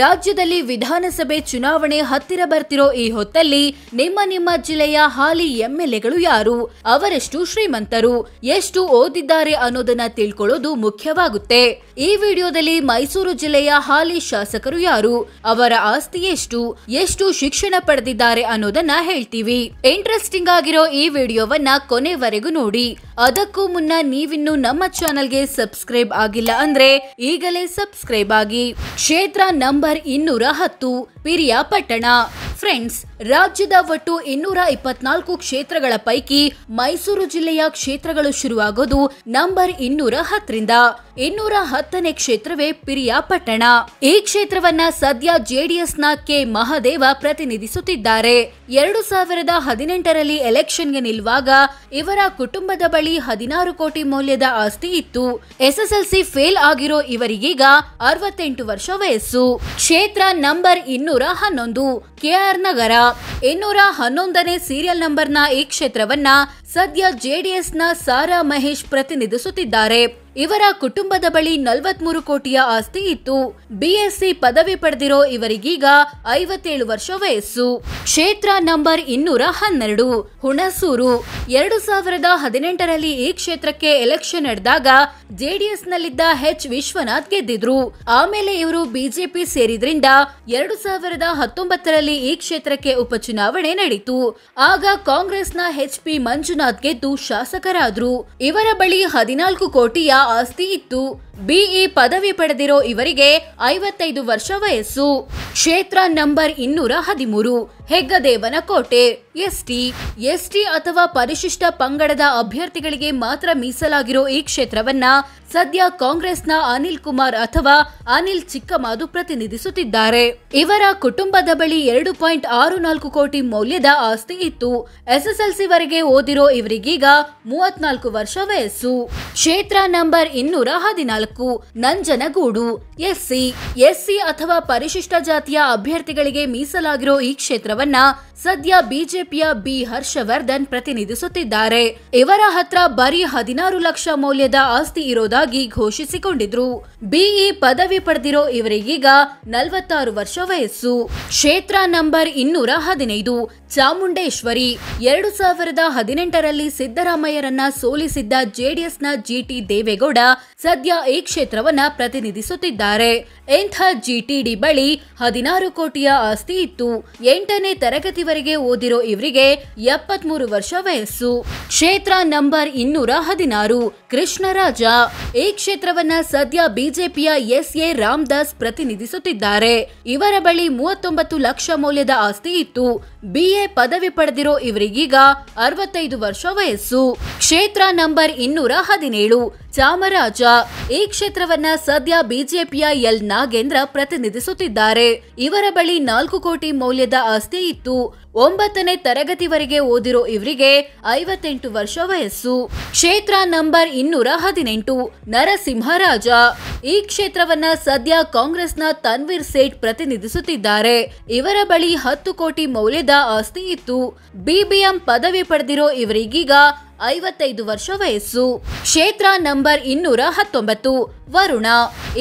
ರಾಜ್ಯದಲ್ಲಿ ವಿಧಾನಸಭೆ ಚುನಾವಣೆ ಹತ್ತಿರ ಬರ್ತಿರೋ ಈ ಹೊತ್ತಲ್ಲಿ ನಿಮ್ಮ ನಿಮ್ಮ ಜಿಲ್ಲೆಯ ಹಾಲಿ ಎಂಎಲ್ಎಗಳು ಯಾರು ಅವರೆಷ್ಟು ಶ್ರೀಮಂತರು ಎಷ್ಟು ಓದಿದ್ದಾರೆ ಅನ್ನೋದನ್ನ ತಿಳ್ಕೊಳ್ಳೋದು ಮುಖ್ಯವಾಗುತ್ತೆ ಈ ವಿಡಿಯೋದಲ್ಲಿ ಮೈಸೂರು ಜಿಲ್ಲೆಯ ಹಾಲಿ ಶಾಸಕರು ಯಾರು ಅವರ ಆಸ್ತಿ ಎಷ್ಟು ಎಷ್ಟು ಶಿಕ್ಷಣ ಪಡೆದಿದ್ದಾರೆ ಅನ್ನೋದನ್ನ ಹೇಳ್ತೀವಿ ಇಂಟ್ರೆಸ್ಟಿಂಗ್ ಆಗಿರೋ ಈ ವಿಡಿಯೋವನ್ನ ಕೊನೆವರೆಗೂ ನೋಡಿ ಅದಕ್ಕೂ ಮುನ್ನ ನೀವಿನ್ನು ನಮ್ಮ ಚಾನೆಲ್ಗೆ ಸಬ್ಸ್ಕ್ರೈಬ್ ಆಗಿಲ್ಲ ಅಂದ್ರೆ ಈಗಲೇ ಸಬ್ಸ್ಕ್ರೈಬ್ ಆಗಿ ಕ್ಷೇತ್ರ ನಂಬರ್ ಇನ್ನೂರ ಹತ್ತು ಪಿರಿಯಾಪಟ್ಟಣ ಫ್ರೆಂಡ್ಸ್ ರಾಜ್ಯದ ಒಟ್ಟು ಇನ್ನೂರ ಇಪ್ಪತ್ನಾಲ್ಕು ಕ್ಷೇತ್ರಗಳ ಪೈಕಿ ಮೈಸೂರು ಜಿಲ್ಲೆಯ ಕ್ಷೇತ್ರಗಳು ಶುರುವಾಗೋದು ನಂಬರ್ ಇನ್ನೂರ ಹತ್ತರಿಂದ ಇನ್ನೂರ ಹತ್ತನೇ ಕ್ಷೇತ್ರವೇ ಪಿರಿಯಾಪಟ್ಟಣ ಈ ಕ್ಷೇತ್ರವನ್ನ ಸದ್ಯ ಜೆಡಿಎಸ್ನ ಕೆ ಮಹಾದೇವ ಪ್ರತಿನಿಧಿಸುತ್ತಿದ್ದಾರೆ ಎರಡು ಸಾವಿರದ ಹದಿನೆಂಟರಲ್ಲಿ ಎಲೆಕ್ಷನ್ಗೆ ನಿಲ್ವಾಗ ಇವರ ಕುಟುಂಬದ ಬಳಿ ಹದಿನಾರು ಕೋಟಿ ಮೌಲ್ಯದ ಆಸ್ತಿ ಇತ್ತು ಎಸ್ಎಸ್ಎಲ್ಸಿ ಫೇಲ್ ಆಗಿರೋ ಇವರಿಗೀಗ ಅರವತ್ತೆಂಟು ವರ್ಷ ವಯಸ್ಸು ಕ್ಷೇತ್ರ ನಂಬರ್ ಇನ್ನೂರ ಇನ್ನೂರ ಹನ್ನೊಂದು ಕೆಆರ್ ನಗರ ಇನ್ನೂರ ಹನ್ನೊಂದನೇ ಸೀರಿಯಲ್ ನಂಬರ್ನ ಈ ಕ್ಷೇತ್ರವನ್ನ ಸದ್ಯ ಜೆಡಿಎಸ್ನ ಸಾರಾ ಮಹೇಶ್ ಪ್ರತಿನಿಧಿಸುತ್ತಿದ್ದಾರೆ ಇವರ ಕುಟುಂಬದ ಬಳಿ ನಲವತ್ಮೂರು ಕೋಟಿಯ ಆಸ್ತಿ ಇತ್ತು ಬಿಎಸ್ಸಿ ಪದವಿ ಪಡೆದಿರೋ ಇವರಿಗೀಗ ಐವತ್ತೇಳು ವರ್ಷ ವಯಸ್ಸು ಕ್ಷೇತ್ರ ನಂಬರ್ ಇನ್ನೂರ ಹನ್ನೆರಡು ಹುಣಸೂರು ಎರಡು ಸಾವಿರದ ಹದಿನೆಂಟರಲ್ಲಿ ಈ ಕ್ಷೇತ್ರಕ್ಕೆ ಎಲೆಕ್ಷನ್ ನಡೆದಾಗ ಜೆಡಿಎಸ್ ನಲ್ಲಿದ್ದ ಎಚ್ ವಿಶ್ವನಾಥ್ ಗೆದ್ದಿದ್ರು ಆಮೇಲೆ ಇವರು ಬಿಜೆಪಿ ಸೇರಿದ್ರಿಂದ ಎರಡು ಸಾವಿರದ ಹತ್ತೊಂಬತ್ತರಲ್ಲಿ ಈ ಕ್ಷೇತ್ರಕ್ಕೆ ಉಪಚುನಾವಣೆ ನಡೆಯಿತು ಆಗ ಕಾಂಗ್ರೆಸ್ನ ಎಚ್ ಪಿ ಮಂಜುನಾಥ್ ಗೆದ್ದು ಶಾಸಕರಾದ್ರು ಇವರ ಬಳಿ ಹದಿನಾಲ್ಕು ಕೋಟಿಯ ಆಸ್ತಿ ಇತ್ತು ಬಿಇ ಪದವಿ ಪಡೆದಿರೋ ಇವರಿಗೆ ಐವತ್ತೈದು ವರ್ಷ ವಯಸ್ಸು ಕ್ಷೇತ್ರ ನಂಬರ್ ಇನ್ನೂರ ಹದಿಮೂರು ಹೆಗ್ಗದೇವನ ಕೋಟೆ ಎಸ್ಟಿ ಎಸ್ಟಿ ಅಥವಾ ಪರಿಶಿಷ್ಟ ಪಂಗಡದ ಅಭ್ಯರ್ಥಿಗಳಿಗೆ ಮಾತ್ರ ಮೀಸಲಾಗಿರೋ ಈ ಕ್ಷೇತ್ರವನ್ನ ಸದ್ಯ ಕಾಂಗ್ರೆಸ್ನ ಅನಿಲ್ ಕುಮಾರ್ ಅಥವಾ ಅನಿಲ್ ಚಿಕ್ಕಮಾದು ಪ್ರತಿನಿಧಿಸುತ್ತಿದ್ದಾರೆ ಇವರ ಕುಟುಂಬದ ಬಳಿ ಎರಡು ಪಾಯಿಂಟ್ ಆರು ನಾಲ್ಕು ಕೋಟಿ ಮೌಲ್ಯದ ಆಸ್ತಿ ಇತ್ತು ಎಸ್ಎಸ್ಎಲ್ಸಿ ವರೆಗೆ ಓದಿರೋ ಇವರಿಗೀಗ ಮೂವತ್ನಾಲ್ಕು ವರ್ಷ ವಯಸ್ಸು ಕ್ಷೇತ್ರ ನಂಬರ್ ಇನ್ನೂರ ಹದಿನಾಲ್ಕು ನಂಜನಗೂಡು ಎಸ್ಸಿ ಎಸ್ಸಿ ಅಥವಾ ಪರಿಶಿಷ್ಟ ಜಾತಿಯ ಅಭ್ಯರ್ಥಿಗಳಿಗೆ ಮೀಸಲಾಗಿರೋ ಈ ಕ್ಷೇತ್ರ ಚಿತ್ರವನ್ನು ಸದ್ಯ ಬಿಜೆಪಿಯ ಬಿ ಹರ್ಷವರ್ಧನ್ ಪ್ರತಿನಿಧಿಸುತ್ತಿದ್ದಾರೆ ಇವರ ಹತ್ರ ಬರೀ ಹದಿನಾರು ಲಕ್ಷ ಮೌಲ್ಯದ ಆಸ್ತಿ ಇರೋದಾಗಿ ಘೋಷಿಸಿಕೊಂಡಿದ್ರು ಬಿಇ ಪದವಿ ಪಡೆದಿರೋ ಇವರಿಗೀಗ ನಲವತ್ತಾರು ವರ್ಷ ವಯಸ್ಸು ಕ್ಷೇತ್ರ ನಂಬರ್ ಇನ್ನೂರ ಹದಿನೈದು ಚಾಮುಂಡೇಶ್ವರಿ ಎರಡು ಸಾವಿರದ ಹದಿನೆಂಟರಲ್ಲಿ ಸಿದ್ದರಾಮಯ್ಯರನ್ನ ಸೋಲಿಸಿದ್ದ ಜೆಡಿಎಸ್ನ ಜಿಟಿ ದೇವೇಗೌಡ ಸದ್ಯ ಈ ಕ್ಷೇತ್ರವನ್ನ ಪ್ರತಿನಿಧಿಸುತ್ತಿದ್ದಾರೆ ಇಂಥ ಜಿಟಿಡಿ ಬಳಿ ಹದಿನಾರು ಕೋಟಿಯ ಆಸ್ತಿ ಇತ್ತು ಎಂಟನೇ ತರಗತಿ ಓದಿರೋ ಇವರಿಗೆ ಎಪ್ಪತ್ಮೂರು ವರ್ಷ ವಯಸ್ಸು ಕ್ಷೇತ್ರ ನಂಬರ್ ಇನ್ನೂರ ಹದಿನಾರು ಕೃಷ್ಣರಾಜ ಈ ಕ್ಷೇತ್ರವನ್ನ ಸದ್ಯ ಬಿಜೆಪಿಯ ಎಸ್ ಎ ರಾಮದಾಸ್ ಪ್ರತಿನಿಧಿಸುತ್ತಿದ್ದಾರೆ ಇವರ ಬಳಿ ಮೂವತ್ತೊಂಬತ್ತು ಲಕ್ಷ ಮೌಲ್ಯದ ಆಸ್ತಿ ಇತ್ತು ಬಿಎ ಪದವಿ ಪಡೆದಿರೋ ಇವರಿಗೀಗ ಅರವತ್ತೈದು ವರ್ಷ ವಯಸ್ಸು ಕ್ಷೇತ್ರ ನಂಬರ್ ಇನ್ನೂರ ಹದಿನೇಳು ಚಾಮರಾಜ ಈ ಕ್ಷೇತ್ರವನ್ನ ಸದ್ಯ ಬಿಜೆಪಿಯ ಎಲ್ ನಾಗೇಂದ್ರ ಪ್ರತಿನಿಧಿಸುತ್ತಿದ್ದಾರೆ ಇವರ ಬಳಿ ನಾಲ್ಕು ಕೋಟಿ ಮೌಲ್ಯದ ಆಸ್ತಿ ಇತ್ತು ಒಂಬತ್ತನೇ ತರಗತಿವರೆಗೆ ಓದಿರೋ ಇವರಿಗೆ ಐವತ್ತೆಂಟು ವರ್ಷ ವಯಸ್ಸು ಕ್ಷೇತ್ರ ನಂಬರ್ ಇನ್ನೂರ ಹದಿನೆಂಟು ನರಸಿಂಹರಾಜ ಈ ಕ್ಷೇತ್ರವನ್ನ ಸದ್ಯ ಕಾಂಗ್ರೆಸ್ನ ತನ್ವೀರ್ ಸೇಠ್ ಪ್ರತಿನಿಧಿಸುತ್ತಿದ್ದಾರೆ ಇವರ ಬಳಿ ಹತ್ತು ಕೋಟಿ ಮೌಲ್ಯದ ಆಸ್ತಿ ಇತ್ತು ಬಿಬಿಎಂ ಪದವಿ ಪಡೆದಿರೋ ಇವರಿಗೀಗ ಐವತ್ತೈದು ವರ್ಷ ವಯಸ್ಸು ಕ್ಷೇತ್ರ ನಂಬರ್ ಇನ್ನೂರ ಹತ್ತೊಂಬತ್ತು ವರುಣ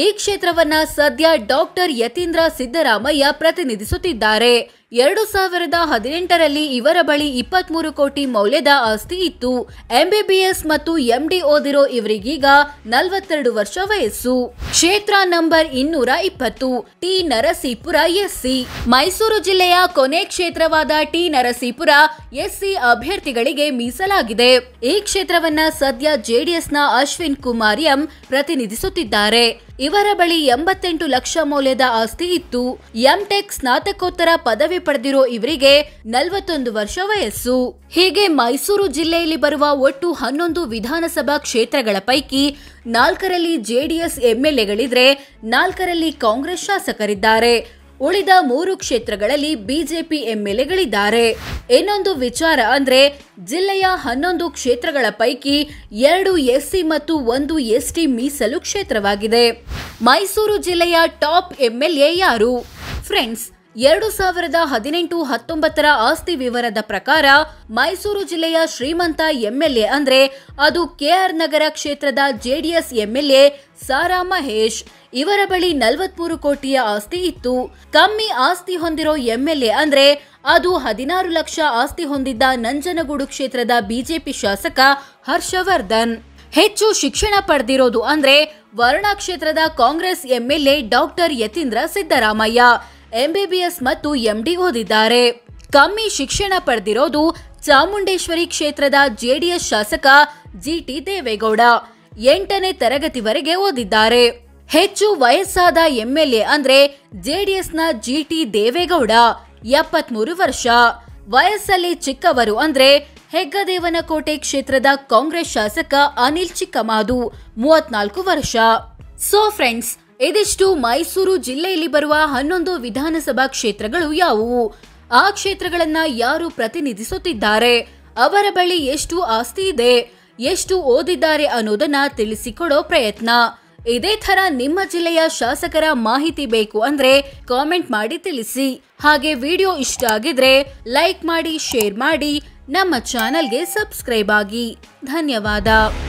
ಈ ಕ್ಷೇತ್ರವನ್ನ ಸದ್ಯ ಡಾಕ್ಟರ್ ಯತೀಂದ್ರ ಸಿದ್ದರಾಮಯ್ಯ ಪ್ರತಿನಿಧಿಸುತ್ತಿದ್ದಾರೆ ಎರಡು ಸಾವಿರದ ಹದಿನೆಂಟರಲ್ಲಿ ಇವರ ಬಳಿ ಇಪ್ಪತ್ಮೂರು ಕೋಟಿ ಮೌಲ್ಯದ ಆಸ್ತಿ ಇತ್ತು ಎಂಬಿಬಿಎಸ್ ಮತ್ತು ಎಂಡಿ ಓದಿರೋ ಇವರಿಗೀಗ ನಲವತ್ತೆರಡು ವರ್ಷ ವಯಸ್ಸು ಕ್ಷೇತ್ರ ನಂಬರ್ ಇನ್ನೂರ ಇಪ್ಪತ್ತು ಟಿ ನರಸೀಪುರ ಎಸ್ಸಿ ಮೈಸೂರು ಜಿಲ್ಲೆಯ ಕೊನೆ ಕ್ಷೇತ್ರವಾದ ಟಿ ನರಸೀಪುರ ಎಸ್ಸಿ ಅಭ್ಯರ್ಥಿಗಳಿಗೆ ಮೀಸಲಾಗಿದೆ ಈ ಕ್ಷೇತ್ರವನ್ನ ಸದ್ಯ ಜೆಡಿಎಸ್ನ ಅಶ್ವಿನ್ ಕುಮಾರ್ ಎಂ ಪ್ರತಿನಿಧಿಸುತ್ತಿದ್ದಾರೆ ಇವರ ಬಳಿ ಎಂಬತ್ತೆಂಟು ಲಕ್ಷ ಮೌಲ್ಯದ ಆಸ್ತಿ ಇತ್ತು ಎಂಟೆಕ್ ಸ್ನಾತಕೋತ್ತರ ಪದವಿ ಪಡೆದಿರೋ ಇವರಿಗೆ ನಲವತ್ತೊಂದು ವರ್ಷ ವಯಸ್ಸು ಹೀಗೆ ಮೈಸೂರು ಜಿಲ್ಲೆಯಲ್ಲಿ ಬರುವ ಒಟ್ಟು ಹನ್ನೊಂದು ವಿಧಾನಸಭಾ ಕ್ಷೇತ್ರಗಳ ಪೈಕಿ ನಾಲ್ಕರಲ್ಲಿ ಜೆಡಿಎಸ್ ಎಂಎಲ್ಎಗಳಿದ್ರೆ ನಾಲ್ಕರಲ್ಲಿ ಕಾಂಗ್ರೆಸ್ ಶಾಸಕರಿದ್ದಾರೆ ಉಳಿದ ಮೂರು ಕ್ಷೇತ್ರಗಳಲ್ಲಿ ಬಿಜೆಪಿ ಎಂಎಲ್ಎಗಳಿದ್ದಾರೆ ಇನ್ನೊಂದು ವಿಚಾರ ಅಂದ್ರೆ ಜಿಲ್ಲೆಯ ಹನ್ನೊಂದು ಕ್ಷೇತ್ರಗಳ ಪೈಕಿ ಎರಡು ಎಸ್ಸಿ ಮತ್ತು ಒಂದು ಎಸ್ಟಿ ಮೀಸಲು ಕ್ಷೇತ್ರವಾಗಿದೆ ಮೈಸೂರು ಜಿಲ್ಲೆಯ ಟಾಪ್ ಎಂಎಲ್ಎ ಯಾರು ಫ್ರೆಂಡ್ಸ್ ಎರಡು ಸಾವಿರದ ಹದಿನೆಂಟು ಹತ್ತೊಂಬತ್ತರ ಆಸ್ತಿ ವಿವರದ ಪ್ರಕಾರ ಮೈಸೂರು ಜಿಲ್ಲೆಯ ಶ್ರೀಮಂತ ಎಂಎಲ್ಎ ಅಂದ್ರೆ ಅದು ಕೆಆರ್ ನಗರ ಕ್ಷೇತ್ರದ ಜೆಡಿಎಸ್ ಎಂಎಲ್ಎ ಸಾರಾ ಮಹೇಶ್ ಇವರ ಬಳಿ ನಲವತ್ಮೂರು ಕೋಟಿಯ ಆಸ್ತಿ ಇತ್ತು ಕಮ್ಮಿ ಆಸ್ತಿ ಹೊಂದಿರೋ ಎಂಎಲ್ಎ ಅಂದ್ರೆ ಅದು ಹದಿನಾರು ಲಕ್ಷ ಆಸ್ತಿ ಹೊಂದಿದ್ದ ನಂಜನಗೂಡು ಕ್ಷೇತ್ರದ ಬಿಜೆಪಿ ಶಾಸಕ ಹರ್ಷವರ್ಧನ್ ಹೆಚ್ಚು ಶಿಕ್ಷಣ ಪಡೆದಿರೋದು ಅಂದ್ರೆ ವರುಣಾ ಕ್ಷೇತ್ರದ Congress MLA doctor Yathindra Siddaramaiah MBBS ಮತ್ತು ಎಂಡಿ ಓದಿದ್ದಾರೆ ಕಮ್ಮಿ ಶಿಕ್ಷಣ ಪಡೆದಿರೋದು ಚಾಮುಂಡೇಶ್ವರಿ ಕ್ಷೇತ್ರದ ಜೆಡಿಎಸ್ ಶಾಸಕ ಜಿಟಿ ದೇವೇಗೌಡ ಎಂಟನೇ ತರಗತಿವರೆಗೆ ಓದಿದ್ದಾರೆ ಹೆಚ್ಚು ವಯಸ್ಸಾದ ಎಂಎಲ್ಎ ಅಂದ್ರೆ ಜೆಡಿಎಸ್ನ ಜಿಟಿ ದೇವೇಗೌಡ ಎಪ್ಪತ್ಮೂರು ವರ್ಷ ವಯಸ್ಸಲ್ಲಿ ಚಿಕ್ಕವರು ಅಂದ್ರೆ ಹೆಗ್ಗದೇವನಕೋಟೆ ಕ್ಷೇತ್ರದ ಕಾಂಗ್ರೆಸ್ ಶಾಸಕ ಅನಿಲ್ ಚಿಕ್ಕಮಾದು ಮೂವತ್ನಾಲ್ಕು ವರ್ಷ ಸೊ ಫ್ರೆಂಡ್ಸ್ ಇದಿಷ್ಟು ಮೈಸೂರು ಜಿಲ್ಲೆಯಲ್ಲಿ ಬರುವ ಹನ್ನೊಂದು ವಿಧಾನಸಭಾ ಕ್ಷೇತ್ರಗಳು ಯಾವುವು ಆ ಕ್ಷೇತ್ರಗಳನ್ನ ಯಾರು ಪ್ರತಿನಿಧಿಸುತ್ತಿದ್ದಾರೆ ಅವರ ಬಳಿ ಎಷ್ಟು ಆಸ್ತಿ ಇದೆ ಎಷ್ಟು ಓದಿದ್ದಾರೆ ಅನ್ನೋದನ್ನ ತಿಳಿಸಿಕೊಡೋ ಪ್ರಯತ್ನ ಇದೇ ತರ ನಿಮ್ಮ ಜಿಲ್ಲೆಯ ಶಾಸಕರ ಮಾಹಿತಿ ಬೇಕು ಅಂದ್ರೆ ಕಾಮೆಂಟ್ ಮಾಡಿ ತಿಳಿಸಿ ಹಾಗೆ ವಿಡಿಯೋ ಇಷ್ಟ ಆಗಿದ್ರೆ ಲೈಕ್ ಮಾಡಿ ಶೇರ್ ಮಾಡಿ ನಮ್ಮ ಚಾನೆಲ್ಗೆ ಸಬ್ಸ್ಕ್ರೈಬ್ ಆಗಿ ಧನ್ಯವಾದ